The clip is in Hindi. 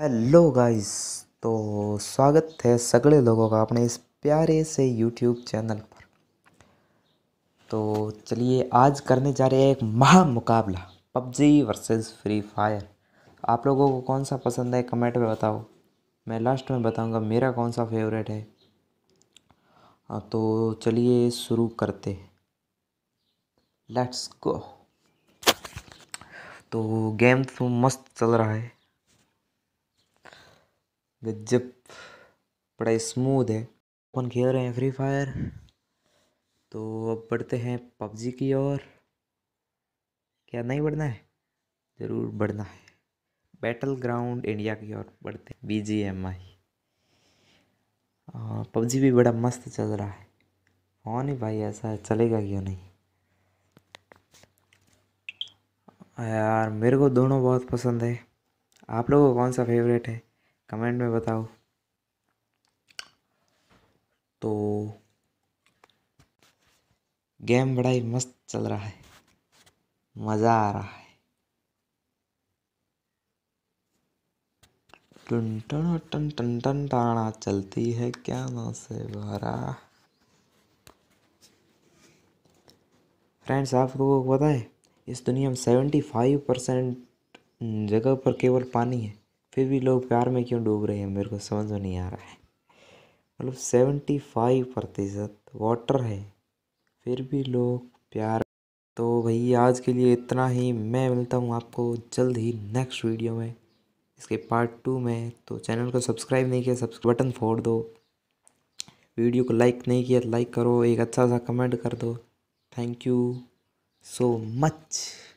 हेलो गाइस तो स्वागत है सगले लोगों का अपने इस प्यारे से यूट्यूब चैनल पर तो चलिए आज करने जा रहे हैं एक महा मुकाबला पबजी वर्सेस फ्री फायर आप लोगों को कौन सा पसंद है कमेंट में बताओ मैं लास्ट में बताऊंगा मेरा कौन सा फेवरेट है हाँ तो चलिए शुरू करते हैं लेट्स गो तो गेम तो मस्त चल रहा है गजब बड़ा स्मूथ है अपन खेल रहे हैं फ्री फायर तो अब बढ़ते हैं पबजी की ओर क्या नहीं बढ़ना है ज़रूर बढ़ना है बैटल ग्राउंड इंडिया की ओर बढ़ते हैं B G M I PUBG भी बड़ा मस्त चल रहा है फ़ोन हाँ ही भाई ऐसा है चलेगा क्यों नहीं यार मेरे को दोनों बहुत पसंद है आप लोगों को कौन सा फेवरेट है कमेंट में बताओ तो गेम बड़ा ही मस्त चल रहा है मज़ा आ रहा है टन टन टन टन टन टाणा चलती है क्या ना से भरा फ्रेंड्स आप लोगों को पता है इस दुनिया में सेवेंटी फाइव परसेंट जगह पर केवल पानी है फिर भी लोग प्यार में क्यों डूब रहे हैं मेरे को समझ में नहीं आ रहा है मतलब सेवेंटी फाइव प्रतिशत वाटर है फिर भी लोग प्यार तो भाई आज के लिए इतना ही मैं मिलता हूँ आपको जल्द ही नेक्स्ट वीडियो में इसके पार्ट टू में तो चैनल को सब्सक्राइब नहीं किया सब्सक्राइब बटन फोड़ दो वीडियो को लाइक नहीं किया लाइक करो एक अच्छा सा कमेंट कर दो थैंक यू सो मच